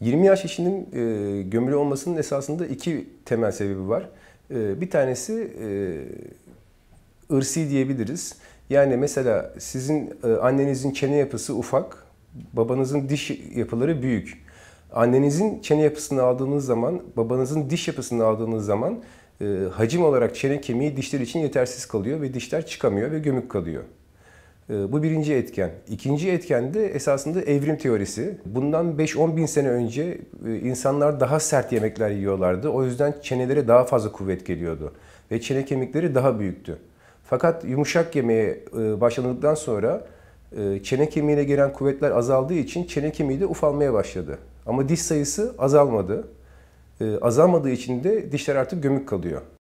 20 yaş işinin e, gömülü olmasının esasında iki temel sebebi var. E, bir tanesi e, ırsi diyebiliriz. Yani mesela sizin e, annenizin çene yapısı ufak, babanızın diş yapıları büyük. Annenizin çene yapısını aldığınız zaman, babanızın diş yapısını aldığınız zaman e, hacim olarak çene kemiği dişler için yetersiz kalıyor ve dişler çıkamıyor ve gömük kalıyor. Ee, bu birinci etken. İkinci etken de esasında evrim teorisi. Bundan 5-10 bin sene önce e, insanlar daha sert yemekler yiyorlardı. O yüzden çenelere daha fazla kuvvet geliyordu. Ve çene kemikleri daha büyüktü. Fakat yumuşak yemeye e, başlanıldıktan sonra e, çene kemiğine gelen kuvvetler azaldığı için çene kemiği de ufalmaya başladı. Ama diş sayısı azalmadı. Azalmadığı için de dişler artık gömük kalıyor.